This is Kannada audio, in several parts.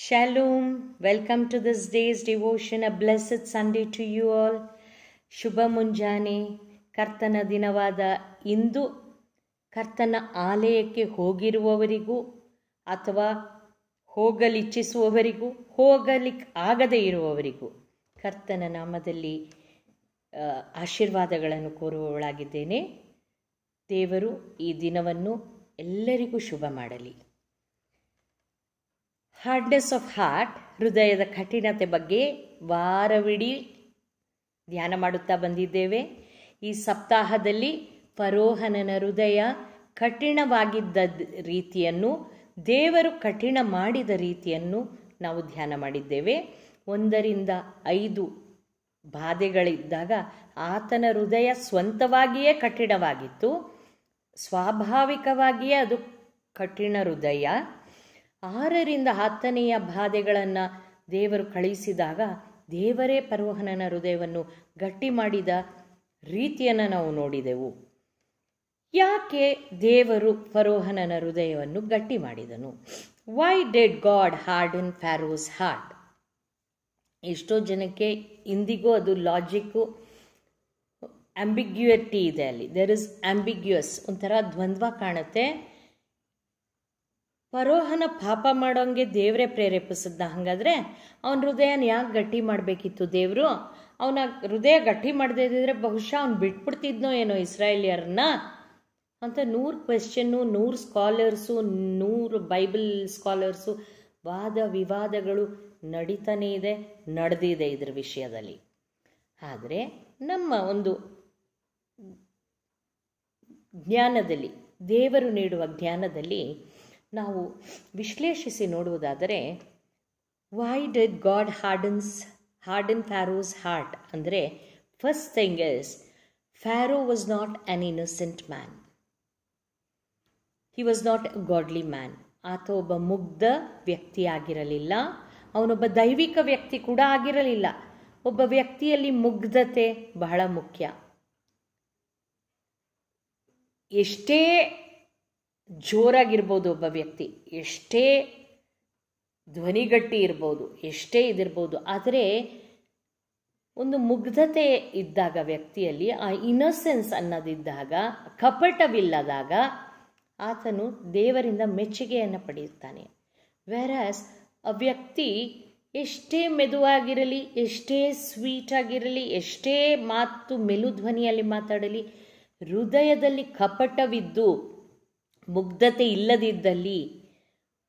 Shalom. Welcome to this day's devotion. A blessed Sunday to you all ಶುಭ ಮುಂಜಾನೆ ಕರ್ತನ ದಿನವಾದ ಇಂದು ಕರ್ತನ ಆಲಯಕ್ಕೆ ಹೋಗಿರುವವರಿಗೂ ಅಥವಾ ಹೋಗಲಿಚ್ಛಿಸುವವರಿಗೂ ಹೋಗಲಿಕ್ಕೆ ಆಗದೇ ಇರುವವರಿಗೂ ಕರ್ತನ ನಾಮದಲ್ಲಿ ಆಶೀರ್ವಾದಗಳನ್ನು ಕೋರುವವಳಾಗಿದ್ದೇನೆ ದೇವರು ಈ ದಿನವನ್ನು ಎಲ್ಲರಿಗೂ ಶುಭ ಮಾಡಲಿ ಹಾರ್ಡ್ನೆಸ್ ಆಫ್ ಹಾರ್ಟ್ ಹೃದಯದ ಕಠಿಣತೆ ಬಗ್ಗೆ ವಾರವಿಡೀ ಧ್ಯಾನ ಮಾಡುತ್ತಾ ಬಂದಿದ್ದೇವೆ ಈ ಸಪ್ತಾಹದಲ್ಲಿ ಪರೋಹನನ ಹೃದಯ ಕಠಿಣವಾಗಿದ್ದ ರೀತಿಯನ್ನು ದೇವರು ಕಠಿಣ ಮಾಡಿದ ರೀತಿಯನ್ನು ನಾವು ಧ್ಯಾನ ಮಾಡಿದ್ದೇವೆ ಒಂದರಿಂದ ಐದು ಬಾಧೆಗಳಿದ್ದಾಗ ಆತನ ಹೃದಯ ಸ್ವಂತವಾಗಿಯೇ ಕಠಿಣವಾಗಿತ್ತು ಸ್ವಾಭಾವಿಕವಾಗಿಯೇ ಅದು ಕಠಿಣ ಹೃದಯ ಆರರಿಂದ ಹತ್ತನೆಯ ಬಾಧೆಗಳನ್ನು ದೇವರು ಕಳುಹಿಸಿದಾಗ ದೇವರೇ ಪರ್ವಹನನ ಹೃದಯವನ್ನು ಗಟ್ಟಿ ಮಾಡಿದ ರೀತಿಯನ್ನು ನಾವು ನೋಡಿದೆವು ಯಾಕೆ ದೇವರು ಪರೋಹನನ ಹೃದಯವನ್ನು ಗಟ್ಟಿ ಮಾಡಿದನು why did God harden Pharaoh's heart ಎಷ್ಟೋ ಜನಕ್ಕೆ ಇಂದಿಗೂ ಅದು ಲಾಜಿಕ್ಕು ಆಂಬಿಗ್ಯುಯಿಟಿ ಇದೆ ಅಲ್ಲಿ ದೆರ್ ಇಸ್ ಆಂಬಿಗ್ಯುಯಸ್ ಒಂಥರ ದ್ವಂದ್ವ ಕಾಣುತ್ತೆ ಪರೋಹನ ಪಾಪ ಮಾಡೋಂಗೆ ದೇವರೇ ಪ್ರೇರೇಪಿಸಿದ್ನ ಹಾಗಾದರೆ ಅವನ ಹೃದಯನ ಯಾಕೆ ಗಟ್ಟಿ ಮಾಡಬೇಕಿತ್ತು ದೇವರು ಅವನ ಹೃದಯ ಗಟ್ಟಿ ಮಾಡದೇ ಇದ್ದಿದ್ರೆ ಬಹುಶಃ ಅವ್ನು ಬಿಟ್ಬಿಡ್ತಿದ್ನೋ ಏನೋ ಇಸ್ರಾಯೇಲಿಯರನ್ನ ಅಂತ ನೂರು ಕ್ವೆಶ್ಚನ್ನು ನೂರು ಸ್ಕಾಲರ್ಸು ನೂರು ಬೈಬಲ್ ಸ್ಕಾಲರ್ಸು ವಾದ ವಿವಾದಗಳು ನಡೀತಾನೇ ಇದೆ ನಡೆದಿದೆ ಇದ್ರ ವಿಷಯದಲ್ಲಿ ಆದರೆ ನಮ್ಮ ಒಂದು ಜ್ಞಾನದಲ್ಲಿ ದೇವರು ನೀಡುವ ಜ್ಞಾನದಲ್ಲಿ ನಾವು ವಿಶ್ಲೇಷಿಸಿ ನೋಡುವುದಾದರೆ why did God hardens harden Pharaoh's heart ಅಂದರೆ first thing is Pharaoh was not an innocent man he was not a godly man ಆತ ಒಬ್ಬ ಮುಗ್ಧ ವ್ಯಕ್ತಿಯಾಗಿರಲಿಲ್ಲ ಅವನೊಬ್ಬ ದೈವಿಕ ವ್ಯಕ್ತಿ ಕೂಡ ಆಗಿರಲಿಲ್ಲ ಒಬ್ಬ ವ್ಯಕ್ತಿಯಲ್ಲಿ ಮುಗ್ಧತೆ ಬಹಳ ಮುಖ್ಯ ಎಷ್ಟೇ ಜೋರಾಗಿರ್ಬೋದು ಒಬ್ಬ ವ್ಯಕ್ತಿ ಎಷ್ಟೇ ಧ್ವನಿಗಟ್ಟಿ ಇರ್ಬೋದು ಎಷ್ಟೇ ಇದಿರ್ಬೋದು ಆದರೆ ಒಂದು ಮುಗ್ಧತೆ ಇದ್ದಾಗ ವ್ಯಕ್ತಿಯಲ್ಲಿ ಆ ಇನ್ನೊಸೆನ್ಸ್ ಅನ್ನೋದಿದ್ದಾಗ ಕಪಟವಿಲ್ಲದಾಗ ಆತನು ದೇವರಿಂದ ಮೆಚ್ಚುಗೆಯನ್ನು ಪಡೆಯುತ್ತಾನೆ ವೆರಸ್ ಆ ವ್ಯಕ್ತಿ ಎಷ್ಟೇ ಮೆದುವಾಗಿರಲಿ ಎಷ್ಟೇ ಸ್ವೀಟ್ ಆಗಿರಲಿ ಎಷ್ಟೇ ಮಾತು ಮೆಲುಧ್ವನಿಯಲ್ಲಿ ಮಾತಾಡಲಿ ಹೃದಯದಲ್ಲಿ ಕಪಟವಿದ್ದು ಮುಗ್ಧತೆ ಇಲ್ಲದಿದ್ದಲ್ಲಿ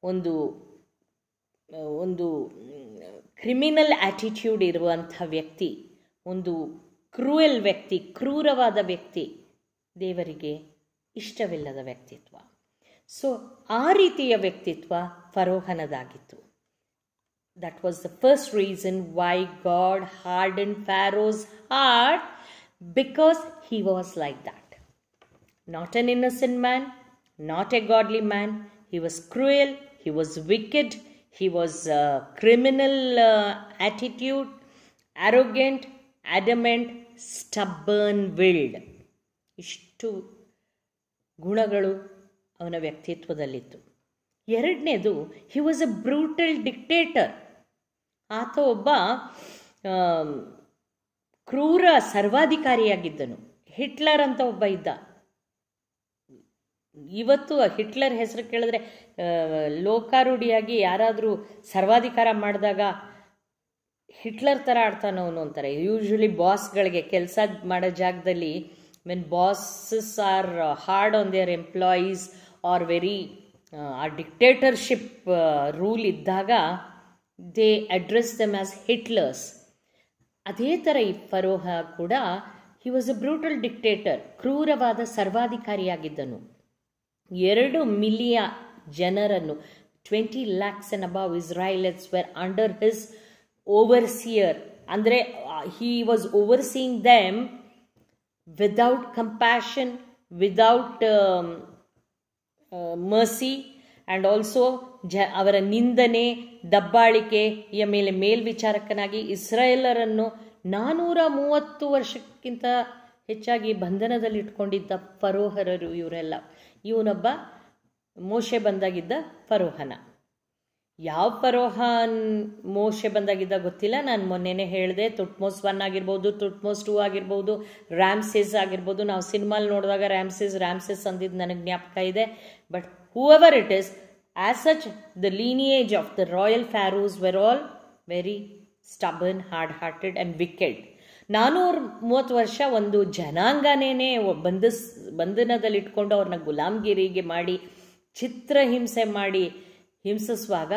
ಒಂದು ಒಂದು ಕ್ರಿಮಿನಲ್ ಆಟಿಟ್ಯೂಡ್ ಇರುವಂಥ ವ್ಯಕ್ತಿ ಒಂದು ಕ್ರೂಯಲ್ ವ್ಯಕ್ತಿ ಕ್ರೂರವಾದ ವ್ಯಕ್ತಿ ದೇವರಿಗೆ ಇಷ್ಟವಿಲ್ಲದ ವ್ಯಕ್ತಿತ್ವ ಸೊ ಆ ರೀತಿಯ ವ್ಯಕ್ತಿತ್ವ ಫರೋಹನದಾಗಿತ್ತು that was the first reason why God harden Pharaoh's heart because he was like that not an innocent man not a godly man. He was cruel, he was wicked, he was a criminal uh, attitude, arrogant, adamant, stubborn willed. ಇಷ್ಟು ಗುಣಗಳು ಅವನ ವ್ಯಕ್ತಿತ್ವದಲ್ಲಿತ್ತು ಎರಡನೇದು he was a brutal dictator ಆತ ಒಬ್ಬ ಕ್ರೂರ ಸರ್ವಾಧಿಕಾರಿಯಾಗಿದ್ದನು ಹಿಟ್ಲರ್ ಅಂತ ಒಬ್ಬ ಇದ್ದ ಇವತ್ತು ಹಿಟ್ಲರ್ ಹೆಸರು ಕೇಳಿದ್ರೆ ಲೋಕಾರೂಢಿಯಾಗಿ ಯಾರಾದರೂ ಸರ್ವಾಧಿಕಾರ ಮಾಡಿದಾಗ ಹಿಟ್ಲರ್ ಥರ ಅವನು ಅಂತಾರೆ ಯೂಶ್ವಲಿ ಬಾಸ್ಗಳಿಗೆ ಕೆಲಸ ಮಾಡೋ ಜಾಗದಲ್ಲಿ mean bosses are hard on their employees are very ಆ ಡಿಕ್ಟೇಟರ್ಶಿಪ್ ರೂಲ್ ಇದ್ದಾಗ they address them as Hitlers ಅದೇ ಥರ ಈ ಫರೋಹ ಕೂಡ he was a brutal dictator ಕ್ರೂರವಾದ ಸರ್ವಾಧಿಕಾರಿಯಾಗಿದ್ದನು ಎರಡು ಮಿಲಿಯ ಜನರನ್ನು twenty lakhs and Israelites were under his overseer ಅಂದರೆ he was overseeing them without compassion without mercy and also ಜ ಅವರ ನಿಂದನೆ ದಬ್ಬಾಳಿಕೆಯ ಮೇಲೆ ಮೇಲ್ವಿಚಾರಕನಾಗಿ ಇಸ್ರಾಯೇಲರನ್ನು ನಾನ್ನೂರ ಮೂವತ್ತು ವರ್ಷಕ್ಕಿಂತ ಹೆಚ್ಚಾಗಿ ಬಂಧನದಲ್ಲಿಟ್ಕೊಂಡಿದ್ದ ಪರೋಹರರು ಇವರೆಲ್ಲ ಇವನೊಬ್ಬ ಮೋಶೆ ಬಂದಾಗಿದ್ದ ಫರೋಹನ ಯಾವ ಫರೋಹನ್ ಮೋಶೆ ಬಂದಾಗಿದ್ದ ಗೊತ್ತಿಲ್ಲ ನಾನು ಮೊನ್ನೆನೇ ಹೇಳಿದೆ ತುಟ್ಮೋಸ್ ಒನ್ ಆಗಿರ್ಬೋದು ತುಟ್ಮೋಸ್ ಟೂ ಆಗಿರ್ಬೋದು ರ್ಯಾಮ್ಸೆಸ್ ಆಗಿರ್ಬೋದು ನಾವು ಸಿನಿಮಾಲಿ ನೋಡಿದಾಗ ರ್ಯಾಮ್ಸೆಸ್ ರ್ಯಾಮ್ಸೆಸ್ ಅಂದಿದ್ದು ನನಗೆ ಜ್ಞಾಪಕ ಇದೆ but whoever it is as such the lineage of the royal Pharaohs were all very stubborn hard hearted and wicked ನಾನೂರ ಮೂವತ್ತು ವರ್ಷ ಒಂದು ಜನಾಂಗನೇ ಬಂಧಿಸ್ ಬಂಧನದಲ್ಲಿಟ್ಕೊಂಡು ಅವ್ರನ್ನ ಗುಲಾಮ್ಗಿರಿಗೆ ಮಾಡಿ ಚಿತ್ರಹಿಂಸೆ ಮಾಡಿ ಹಿಂಸಿಸುವಾಗ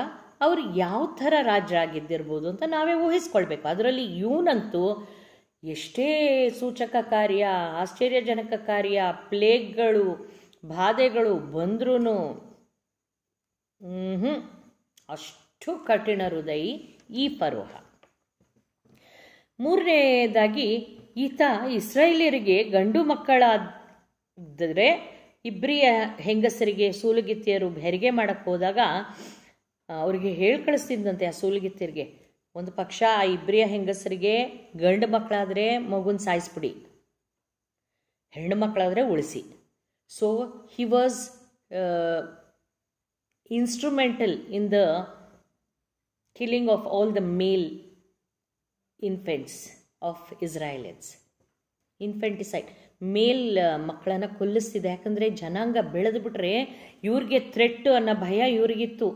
ಅವ್ರು ಯಾವ ಥರ ಆಗಿದ್ದಿರ್ಬೋದು ಅಂತ ನಾವೇ ಊಹಿಸ್ಕೊಳ್ಬೇಕು ಅದರಲ್ಲಿ ಇವನಂತೂ ಎಷ್ಟೇ ಸೂಚಕ ಕಾರ್ಯ ಆಶ್ಚರ್ಯಜನಕ ಕಾರ್ಯ ಪ್ಲೇಗ್ಗಳು ಬಾಧೆಗಳು ಬಂದ್ರೂ ಹ್ಞೂ ಅಷ್ಟು ಕಠಿಣ ಹೃದಯಿ ಈ ಪರೋಹ ಮೂರನೇದಾಗಿ ಈತ ಇಸ್ರೇಲಿಯರಿಗೆ ಗಂಡು ಮಕ್ಕಳಾದರೆ ಇಬ್ರಿಯ ಹೆಂಗಸರಿಗೆ ಸೂಲಗಿತ್ತಿಯರು ಹೆರಿಗೆ ಮಾಡಕ್ಕೆ ಹೋದಾಗ ಅವರಿಗೆ ಹೇಳಿ ಕಳಿಸ್ತಿದ್ದಂತೆ ಆ ಸೂಲಗಿತ್ತಿಯರಿಗೆ ಒಂದು ಪಕ್ಷ ಆ ಇಬ್ರಿಯ ಹೆಂಗಸರಿಗೆ ಗಂಡು ಮಕ್ಕಳಾದರೆ ಮಗುನ ಸಾಯಿಸ್ಬಿಡಿ ಹೆಣ್ಣು ಮಕ್ಕಳಾದರೆ ಉಳಿಸಿ so he was instrumental in the killing of all the male infants of Israelites infanticide male ಮಕ್ಕಳನ್ನು ಕೊಲ್ಲಿಸ್ತಿದೆ ಯಾಕಂದರೆ ಜನಾಂಗ ಬೆಳೆದ್ಬಿಟ್ರೆ ಇವ್ರಿಗೆ ಥ್ರೆಟ್ಟು ಅನ್ನೋ ಭಯ ಇವ್ರಿಗಿತ್ತು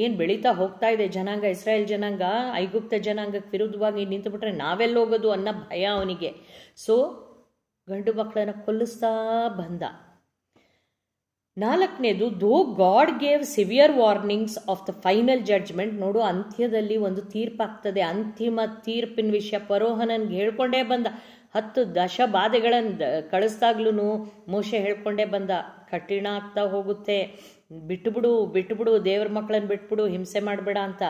ಏನು ಬೆಳೀತಾ ಹೋಗ್ತಾ ಇದೆ ಜನಾಂಗ ಇಸ್ರಾಯೇಲ್ ಜನಾಂಗ ಐಗುಪ್ತ ಜನಾಂಗಕ್ಕೆ ವಿರುದ್ಧವಾಗಿ ನಿಂತುಬಿಟ್ರೆ ನಾವೆಲ್ಲೋಗೋದು ಅನ್ನೋ ಭಯ ಅವನಿಗೆ ಸೊ ಗಂಡು ಮಕ್ಕಳನ್ನು ಕೊಲ್ಲಿಸ್ತಾ ಬಂದ ನಾಲ್ಕನೇದು though God gave severe warnings of the final judgment ನೋಡು ಅಂತ್ಯದಲ್ಲಿ ಒಂದು ತೀರ್ಪಾಗ್ತದೆ ಅಂತಿಮ ತೀರ್ಪಿನ ವಿಷಯ ಪರೋಹನನ್ಗೆ ಹೇಳ್ಕೊಂಡೇ ಬಂದ ಹತ್ತು ದಶ ಬಾಧೆಗಳನ್ನು ಕಳಿಸ್ದಾಗ್ಲೂ ಮೋಶೆ ಹೇಳ್ಕೊಂಡೇ ಬಂದ ಕಠಿಣ ಆಗ್ತಾ ಹೋಗುತ್ತೆ ಬಿಟ್ಟುಬಿಡು ಬಿಟ್ಟುಬಿಡು ದೇವ್ರ ಮಕ್ಕಳನ್ನು ಬಿಟ್ಬಿಡು ಹಿಂಸೆ ಮಾಡಬೇಡ ಅಂತ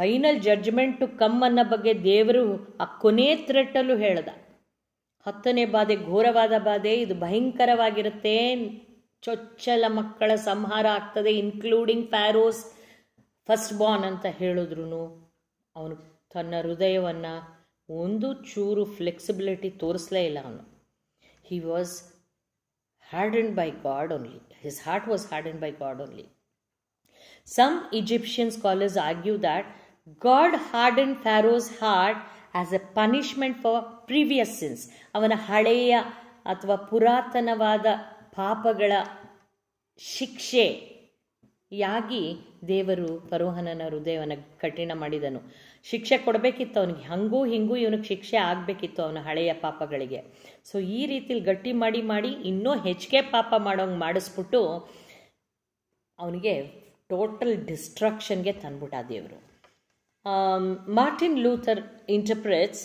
ಫೈನಲ್ ಜಡ್ಜ್ಮೆಂಟು ಕಮ್ ಅನ್ನೋ ಬಗ್ಗೆ ದೇವರು ಆ ಕೊನೆ ತ್ರೆಟ್ಟಲ್ಲೂ ಹೇಳ್ದ ಹತ್ತನೇ ಬಾಧೆ ಘೋರವಾದ ಬಾಧೆ ಇದು ಭಯಂಕರವಾಗಿರುತ್ತೆ ಚೊಚ್ಚಲ ಮಕ್ಕಳ ಸಂಹಾರ ಆಗ್ತದೆ ಇನ್ಕ್ಲೂಡಿಂಗ್ ಫ್ಯಾರೋಸ್ ಫಸ್ಟ್ ಬಾರ್ನ್ ಅಂತ ಹೇಳಿದ್ರು ಅವನು ತನ್ನ ಹೃದಯವನ್ನು ಒಂದು ಚೂರು ಫ್ಲೆಕ್ಸಿಬಿಲಿಟಿ ತೋರಿಸಲೇ ಇಲ್ಲ ಅವನು he was and by God only his heart was and by God only some Egyptian scholars argue that God harden Pharaoh's heart as a punishment for previous sins ಅವನ ಹಳೆಯ ಅಥವಾ ಪುರಾತನವಾದ ಪಾಪಗಳ ಶಿಕ್ಷೆ ಯಾಗಿ ದೇವರು ಪರೋಹನನ ಹೃದಯವನ್ನು ಕಠಿಣ ಮಾಡಿದನು ಶಿಕ್ಷೆ ಕೊಡಬೇಕಿತ್ತು ಅವನಿಗೆ ಹಂಗೂ ಹಿಂಗೂ ಇವನಿಗೆ ಶಿಕ್ಷೆ ಆಗಬೇಕಿತ್ತು ಅವನ ಹಳೆಯ ಪಾಪಗಳಿಗೆ ಸೊ ಈ ರೀತಿಲಿ ಗಟ್ಟಿ ಮಾಡಿ ಮಾಡಿ ಇನ್ನೂ ಹೆಚ್ಚಿಗೆ ಪಾಪ ಮಾಡೋಂಗೆ ಮಾಡಿಸ್ಬಿಟ್ಟು ಅವನಿಗೆ ಟೋಟಲ್ ಡಿಸ್ಟ್ರಕ್ಷನ್ಗೆ ತಂದ್ಬಿಟ್ಟ ದೇವರು Martin Luther interprets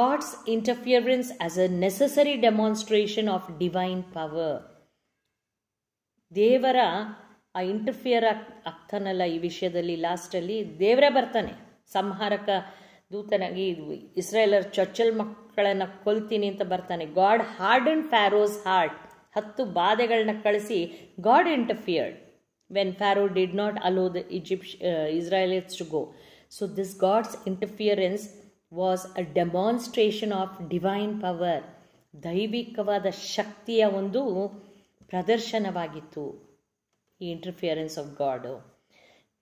God's interference as a necessary demonstration of divine power ದೇವರ ಆ ಇಂಟರ್ಫಿಯರ್ ಆಗ್ ಆಗ್ತಾನಲ್ಲ ಈ ವಿಷಯದಲ್ಲಿ ಲಾಸ್ಟಲ್ಲಿ ದೇವರೇ ಬರ್ತಾನೆ ಸಂಹಾರಕ ದೂತನಾಗಿ ಇಸ್ರೇಲರ್ ಚೊಚ್ಚಲ್ ಮಕ್ಕಳನ್ನು ಕೊಲ್ತೀನಿ ಅಂತ ಬರ್ತಾನೆ God harden Pharaoh's heart ಹತ್ತು ಬಾಧೆಗಳನ್ನ ಕಳಿಸಿ God interfered when Pharaoh did not allow the Egypt Israelites to go so this God's interference was a demonstration of divine power ದೈವಿಕವಾದ ಶಕ್ತಿಯ ಒಂದು ಪ್ರದರ್ಶನವಾಗಿತ್ತು ಈ interference of God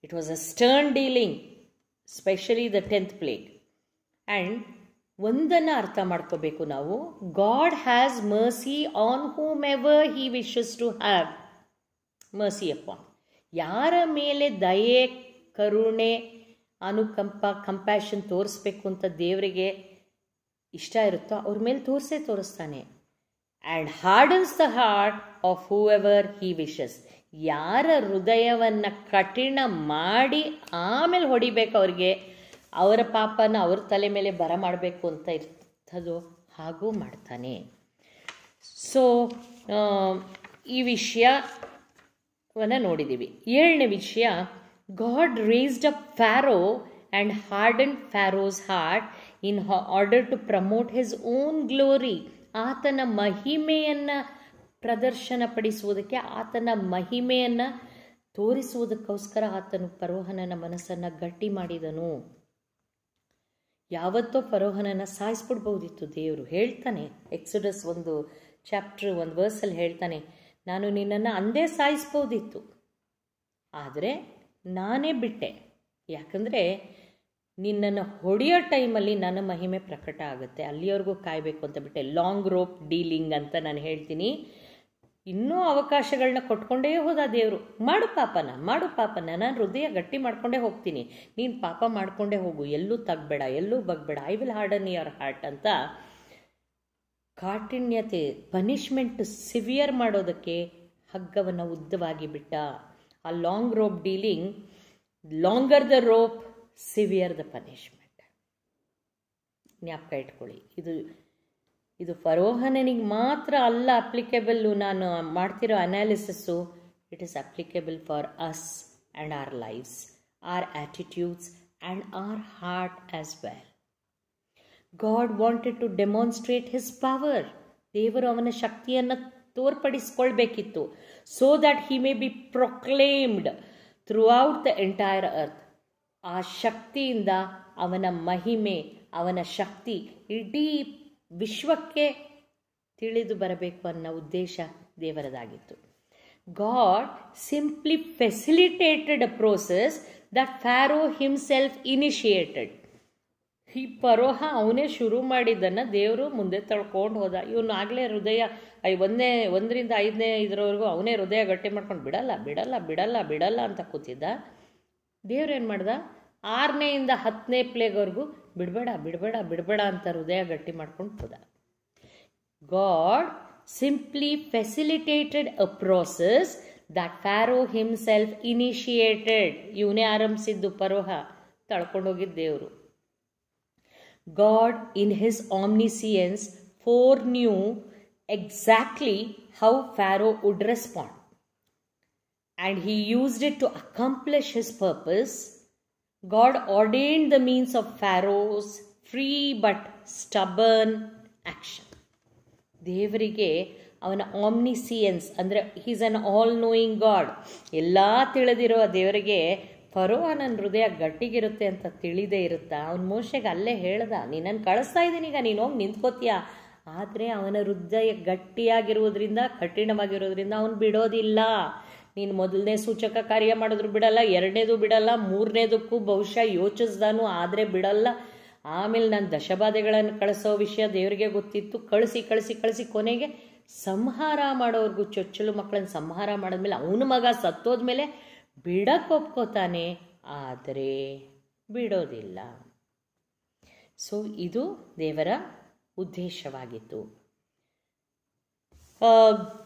it was a stern dealing specially the tenth plague and ಒಂದನ್ನು ಅರ್ಥ ಮಾಡ್ಕೋಬೇಕು ನಾವು God has mercy on whomever he wishes to have mercy ಅಪ್ಪ ಯಾರ ಮೇಲೆ ದಯೆ ಕರುಣೆ ಅನುಕಂಪ ಕಂಪ್ಯಾಷನ್ ತೋರಿಸ್ಬೇಕು ಅಂತ ದೇವರಿಗೆ ಇಷ್ಟ ಇರುತ್ತೋ ಅವ್ರ ಮೇಲೆ ತೋರಿಸೇ ತೋರಿಸ್ತಾನೆ and hardens the heart of whoever he wishes ಯಾರ ಹೃದಯವನ್ನು ಕಠಿಣ ಮಾಡಿ ಆಮೇಲೆ ಹೊಡಿಬೇಕು ಅವ್ರಿಗೆ ಅವರ ಪಾಪನ ಅವ್ರ ತಲೆ ಮೇಲೆ ಬರ ಮಾಡಬೇಕು ಅಂತ ಇರ್ತದೋ ಹಾಗೂ ಮಾಡ್ತಾನೆ ಸೊ ಈ ವಿಷಯವನ್ನು ನೋಡಿದ್ದೀವಿ ಏಳನೇ ವಿಷಯ God raised up Pharaoh and harden Pharaoh's heart in order to promote his own glory ಆತನ ಮಹಿಮೆಯನ್ನು ಪಡಿಸುವುದಕ್ಕೆ ಆತನ ಮಹಿಮೆಯನ್ನು ತೋರಿಸುವುದಕ್ಕೋಸ್ಕರ ಆತನು ಪರೋಹನನ ಮನಸ್ಸನ್ನು ಗಟ್ಟಿ ಮಾಡಿದನು ಯಾವತ್ತೋ ಪರೋಹನನ್ನ ಸಾಯಿಸ್ಬಿಡ್ಬೋದಿತ್ತು ದೇವರು ಹೇಳ್ತಾನೆ ಎಕ್ಸುಡಸ್ ಒಂದು ಚಾಪ್ಟರ್ ಒಂದು ವರ್ಸಲ್ಲಿ ಹೇಳ್ತಾನೆ ನಾನು ನಿನ್ನನ್ನು ಅಂದೇ ಸಾಯಿಸ್ಬೋದಿತ್ತು ಆದರೆ ನಾನೇ ಬಿಟ್ಟೆ ಯಾಕಂದರೆ ನಿನ್ನನ್ನು ಹೊಡೆಯೋ ಟೈಮಲ್ಲಿ ನನ್ನ ಮಹಿಮೆ ಪ್ರಕಟ ಆಗುತ್ತೆ ಅಲ್ಲಿಯವರೆಗೂ ಕಾಯಬೇಕು ಅಂತ ಬಿಟ್ಟೆ ಲಾಂಗ್ ರೋಪ್ ಡೀಲಿಂಗ್ ಅಂತ ನಾನು ಹೇಳ್ತೀನಿ ಇನ್ನೂ ಅವಕಾಶಗಳನ್ನ ಕೊಟ್ಕೊಂಡೇ ಹೋದ ದೇವರು ಮಾಡು ಪಾಪನ ಮಾಡು ಪಾಪನ ನಾನು ಹೃದಯ ಗಟ್ಟಿ ಮಾಡ್ಕೊಂಡೇ ಹೋಗ್ತೀನಿ ನೀನು ಪಾಪ ಮಾಡಿಕೊಂಡೇ ಹೋಗು ಎಲ್ಲೂ ತಗ್ಬೇಡ ಎಲ್ಲೂ ಬಗ್ಬೇಡ I will harden your heart ಅಂತ ಕಾಠಿಣ್ಯತೆ ಪನಿಷ್ಮೆಂಟ್ ಸಿವಿಯರ್ ಮಾಡೋದಕ್ಕೆ ಹಗ್ಗವನ್ನು ಉದ್ದವಾಗಿ ಬಿಟ್ಟ a long rope dealing longer the rope severe the punishment ಜ್ಞಾಪಕ ಇಟ್ಕೊಳ್ಳಿ ಇದು ಇದು ಫರೋಹನನಿಗೆ ಮಾತ್ರ ಅಲ್ಲ ಅಪ್ಲಿಕೇಬಲ್ಲು ನಾನು ಮಾಡ್ತಿರೋ analysis it is applicable for us and our lives our attitudes and our heart as well God wanted to demonstrate his power ದೇವರು ಅವನ ಶಕ್ತಿಯನ್ನು ತೋರ್ಪಡಿಸ್ಕೊಳ್ಬೇಕಿತ್ತು so that he may be proclaimed throughout the entire earth ಆ ಶಕ್ತಿಯಿಂದ ಅವನ ಮಹಿಮೆ ಅವನ ಶಕ್ತಿ ಇಡೀ ವಿಶ್ವಕ್ಕೆ ತಿಳಿದು ಬರಬೇಕು ಅನ್ನೋ ಉದ್ದೇಶ ದೇವರದಾಗಿತ್ತು God simply facilitated a process that Pharaoh himself initiated ಈ ಪರೋಹ ಅವನೇ ಶುರು ಮಾಡಿದ್ದನ್ನು ದೇವರು ಮುಂದೆ ತಳ್ಕೊಂಡು ಹೋದ ಇವನು ಆಗಲೇ ಹೃದಯ ಐ ಒಂದೇ ಒಂದರಿಂದ ಐದನೇ ಇದರವರೆಗೂ ಅವನೇ ಹೃದಯ ಗಟ್ಟಿ ಮಾಡ್ಕೊಂಡು ಬಿಡಲ್ಲ ಬಿಡಲ್ಲ ಬಿಡಲ್ಲ ಬಿಡಲ್ಲ ಅಂತ ಕೂತಿದ್ದ ದೇವ್ರು ದೇವ್ರೇನು ಮಾಡ್ದ ಆರನೇಯಿಂದ ಹತ್ತನೇ ಪ್ಲೇಗ್ವರೆಗೂ ಬಿಡಬೇಡ ಬಿಡಬೇಡ ಬಿಡಬೇಡ ಅಂತ ಹೃದಯ ಗಟ್ಟಿ ಮಾಡ್ಕೊಂಡು ಹೋದ God simply facilitated a process that Pharaoh himself initiated ಇವನೇ ಆರಂಭಿಸಿದ್ದು ಪರೋಹ ತಳ್ಕೊಂಡೋಗಿದ್ದ ದೇವರು God in his omniscience foreknew exactly how Pharaoh would respond and he used it to accomplish his purpose, God ordained the means of Pharaoh's free but stubborn action ದೇವರಿಗೆ ಅವನ ಆಮ್ನಿಸಿಯನ್ಸ್ ಅಂದರೆ he's an all knowing God ಎಲ್ಲ ತಿಳಿದಿರುವ ದೇವರಿಗೆ ಫರೋ ನನ್ನ ಹೃದಯ ಗಟ್ಟಿಗಿರುತ್ತೆ ಅಂತ ತಿಳಿದೇ ಇರುತ್ತಾ ಅವನ ಮೋಶೆಗೆ ಅಲ್ಲೇ ಹೇಳ್ದ ನೀನನ್ನು ಕಳಿಸ್ತಾ ಇದ್ದೀನೀಗ ನೀನು ಹೋಗಿ ನಿಂತ್ಕೋತೀಯ ಆದರೆ ಅವನ ಹೃದಯ ಗಟ್ಟಿಯಾಗಿರುವುದರಿಂದ ಕಠಿಣವಾಗಿರೋದ್ರಿಂದ ಅವನು ಬಿಡೋದಿಲ್ಲ ನೀನು ಮೊದಲನೇ ಸೂಚಕ ಕಾರ್ಯ ಮಾಡಿದ್ರು ಬಿಡಲ್ಲ ಎರಡನೇದು ಬಿಡಲ್ಲ ಮೂರನೇದಕ್ಕೂ ಬಹುಶಃ ಯೋಚಿಸ್ದಾನು ಆದರೆ ಬಿಡಲ್ಲ ಆಮೇಲೆ ನಾನು ದಶಬಾಧೆಗಳನ್ನು ಕಳಿಸೋ ವಿಷಯ ದೇವರಿಗೆ ಗೊತ್ತಿತ್ತು ಕಳಿಸಿ ಕಳಿಸಿ ಕಳಿಸಿ ಕೊನೆಗೆ ಸಂಹಾರ ಮಾಡೋರ್ಗು ಚೊಚ್ಚಲು ಮಕ್ಕಳನ್ನು ಸಂಹಾರ ಮಾಡಿದ್ಮೇಲೆ ಅವನ ಮಗ ಸತ್ತೋದ್ಮೇಲೆ ಬಿಡಕ್ಕೆ ಒಪ್ಕೋತಾನೆ ಆದರೆ ಬಿಡೋದಿಲ್ಲ ಸೊ ಇದು ದೇವರ ಉದ್ದೇಶವಾಗಿತ್ತು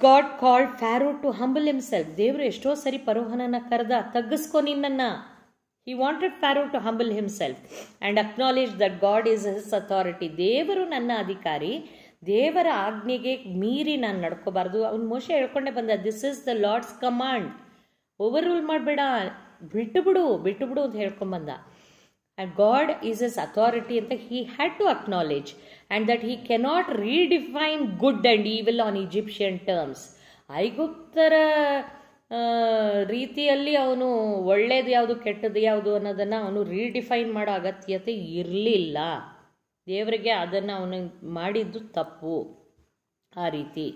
God call Pharaoh to humble himself ದೇವರು ಎಷ್ಟೋ ಸರಿ ಪರೋಹನನ ಕರೆದ ತಗ್ಗಿಸ್ಕೋ ನಿನ್ನ he wanted Pharaoh to humble himself and acknowledge that God is his authority ದೇವರು ನನ್ನ ಅಧಿಕಾರಿ ದೇವರ ಆಜ್ಞೆಗೆ ಮೀರಿ ನಾನು ನಡ್ಕೋಬಾರ್ದು ಅವ್ನು ಮೋಶ ಹೇಳ್ಕೊಂಡೆ ಬಂದ this is the Lord's command overrule ಮಾಡಬೇಡ ಬಿಟ್ಟು ಬಿಡು ಬಿಟ್ಟು ಬಿಡು ಅಂತ ಹೇಳ್ಕೊಂಡ್ಬಂದ and God is his authority ಅಂತ he had to acknowledge and that he cannot redefine good and evil on Egyptian terms ಐಗುಪ್ತರ ರೀತಿಯಲ್ಲಿ ಅವನು ಒಳ್ಳೇದು ಯಾವುದು ಕೆಟ್ಟದ್ದು ಯಾವುದು ಅನ್ನೋದನ್ನು ಅವನು ರೀಡಿಫೈನ್ ಮಾಡೋ ಅಗತ್ಯತೆ ಇರಲಿಲ್ಲ ದೇವರಿಗೆ ಅದನ್ನು ಅವನು ಮಾಡಿದ್ದು ತಪ್ಪು ಆ ರೀತಿ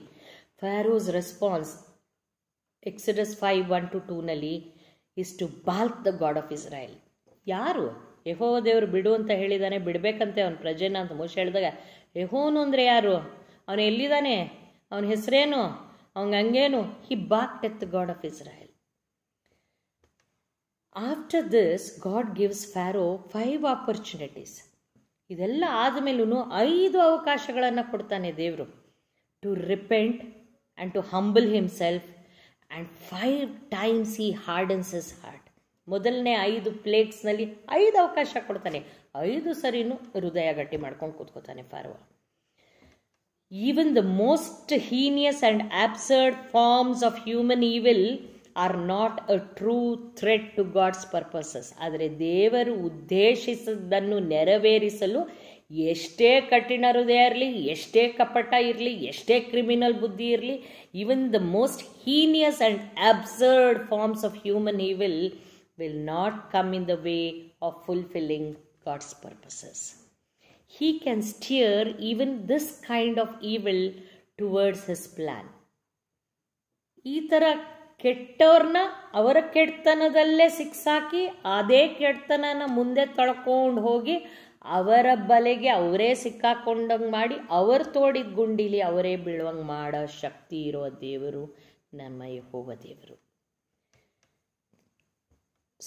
Pharaoh's response Exodus five one to ಟೂನಲ್ಲಿ is to balk the God of Israel ಯಾರು ಯಹೋ ದೇವರು ಬಿಡು ಅಂತ ಹೇಳಿದ್ದಾನೆ ಬಿಡಬೇಕಂತೆ ಅವನ ಪ್ರಜೆನ ಅಂತ ಮೋಸ ಹೇಳಿದಾಗ ಯಹೋನು ಅಂದರೆ ಯಾರು ಅವನು ಎಲ್ಲಿದ್ದಾನೆ ಅವನ ಹೆಸರೇನು ಅವನ ಹಂಗೇನು he balk God of Israel after this God gives Pharaoh five opportunities ಇದೆಲ್ಲ ಆದಮೇಲೂ ಐದು ಅವಕಾಶಗಳನ್ನು ಕೊಡ್ತಾನೆ ದೇವರು to repent and to humble himself and five times ಈ ಹಾರ್ಡನ್ಸ್ ಇಸ್ ಹಾರ್ಡ್ ಮೊದಲನೇ ಐದು ಪ್ಲೇಟ್ಸ್ನಲ್ಲಿ ಐದು ಅವಕಾಶ ಕೊಡ್ತಾನೆ ಐದು ಸರಿನೂ ಹೃದಯ ಗಟ್ಟಿ ಮಾಡ್ಕೊಂಡು ಕೂತ್ಕೋತಾನೆ ಪಾರ್ವ even the most heinous and absurd forms of human evil are not a true threat to God's purposes ಆದರೆ ದೇವರು ಉದ್ದೇಶಿಸಿದ್ದನ್ನು ನೆರವೇರಿಸಲು ಎಷ್ಟೇ ಕಠಿಣ ಹೃದಯ ಇರಲಿ ಎಷ್ಟೇ ಕಪಟ ಇರಲಿ ಎಷ್ಟೇ ಕ್ರಿಮಿನಲ್ ಬುದ್ಧಿ ಇರಲಿ even the most heinous and absurd forms of human evil will not come in the way of fulfilling God's purposes. He can steer even this kind of evil towards His plan. ಈ ಥರ ಕೆಟ್ಟವ್ರನ್ನ ಅವರ ಕೆಡ್ತನದಲ್ಲೇ ಸಿಕ್ಸಾಕಿ ಅದೇ ಕೆಡ್ತನನ ಮುಂದೆ ತಳ್ಕೊಂಡು ಹೋಗಿ ಅವರ ಬಲೆಗೆ ಅವರೇ ಸಿಕ್ಕಾಕೊಂಡಂಗೆ ಮಾಡಿ ಅವರು ತೋಡಿದ ಗುಂಡಿಲಿ ಅವರೇ ಬೀಳುವಂಗೆ ಮಾಡೋ ಶಕ್ತಿ ಇರೋ ದೇವರು ನಮ್ಮ ಯಹೋವ ದೇವರು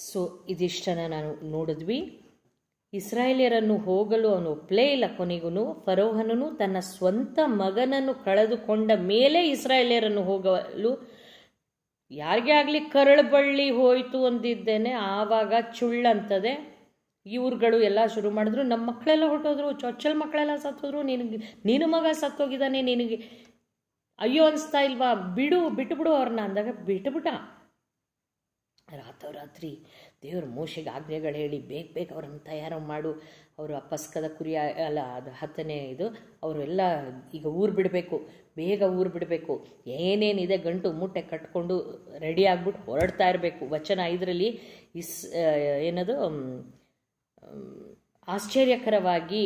ಸೊ ಇದಿಷ್ಟನ್ನು ನಾನು ನೋಡಿದ್ವಿ ಇಸ್ರಾಯೇಲಿಯರನ್ನು ಹೋಗಲು ಅವನು ಒಪ್ಪಲೇ ಇಲ್ಲ ಕೊನೆಗೂ ಫರೋಹನನು ತನ್ನ ಸ್ವಂತ ಮಗನನ್ನು ಕಳೆದುಕೊಂಡ ಮೇಲೆ ಇಸ್ರಾಯೇಲಿಯರನ್ನು ಹೋಗಲು ಯಾರಿಗೆ ಆಗಲಿ ಕರಳಬಳ್ಳಿ ಹೋಯಿತು ಅಂದಿದ್ದೇನೆ ಆವಾಗ ಚುಳ್ಳಂತದೆ ಇವ್ರುಗಳು ಎಲ್ಲ ಶುರು ಮಾಡಿದ್ರು ನಮ್ಮ ಮಕ್ಕಳೆಲ್ಲ ಹೊಟ್ಟೋದ್ರು ಚೊಚ್ಚಲ್ ಮಕ್ಕಳೆಲ್ಲ ಸತ್ತೋದ್ರು ನಿನಗೆ ನಿನ್ನ ಮಗ ಸತ್ತೋಗಿದ್ದಾನೆ ನಿನಗೆ ಅಯ್ಯೋ ಅನಿಸ್ತಾ ಇಲ್ವಾ ಬಿಡು ಬಿಟ್ಟುಬಿಡು ಅವ್ರನ್ನ ಅಂದಾಗ ಬಿಟ್ಟುಬಿಟ್ಟ ರಾತೋರಾತ್ರಿ ದೇವ್ರ ಮೋಶೆಗೆ ಆಜ್ಞೆಗಳು ಹೇಳಿ ಬೇಗ ಬೇಗ ಅವ್ರನ್ನ ತಯಾರು ಮಾಡು ಅವರು ಅಪಸ್ಕದ ಕುರಿಯ ಕುರಿ ಅಲ್ಲ ಅದು ಹತ್ತನೇ ಇದು ಅವರೆಲ್ಲ ಈಗ ಊರು ಬಿಡಬೇಕು ಬೇಗ ಊರು ಬಿಡಬೇಕು ಏನೇನಿದೆ ಗಂಟು ಮೂಟೆ ಕಟ್ಕೊಂಡು ರೆಡಿ ಆಗ್ಬಿಟ್ಟು ಹೊರಡ್ತಾ ಇರಬೇಕು ವಚನ ಇದರಲ್ಲಿ ಇಸ್ ಏನದು ಆಶ್ಚರ್ಯಕರವಾಗಿ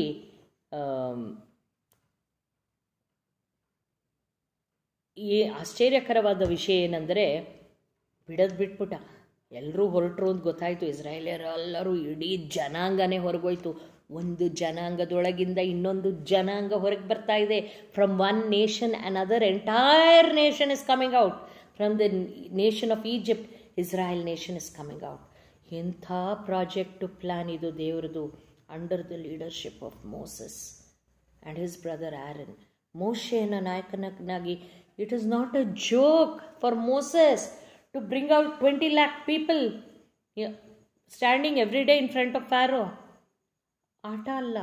ಈ ಆಶ್ಚರ್ಯಕರವಾದ ವಿಷಯ ಏನಂದರೆ ಬಿಡೋದು ಬಿಟ್ಬಿಟ್ಟ ಎಲ್ಲರೂ ಹೊರಟರು ಅಂತ ಗೊತ್ತಾಯಿತು ಇಸ್ರಾಯೇಲಿಯರೆಲ್ಲರೂ ಎಲ್ಲರೂ ಇಡೀ ಜನಾಂಗನೇ ಹೊರಗೋಯ್ತು ಒಂದು ಜನಾಂಗದೊಳಗಿಂದ ಇನ್ನೊಂದು ಜನಾಂಗ ಹೊರಗೆ ಬರ್ತಾ ಇದೆ from one nation and other entire nation is coming out from the nation of Egypt Israel nation is coming out ಎಂಥ ಪ್ರಾಜೆಕ್ಟ್ ಪ್ಲ್ಯಾನ್ ಇದು ದೇವರದು under the leadership of Moses and his brother Aaron ಮೋಶೇನ ನಾಯಕನಾಗಿ it is not a joke for Moses to bring out 20 lakh people standing every day in front of of ಆಟ ಅಲ್ಲ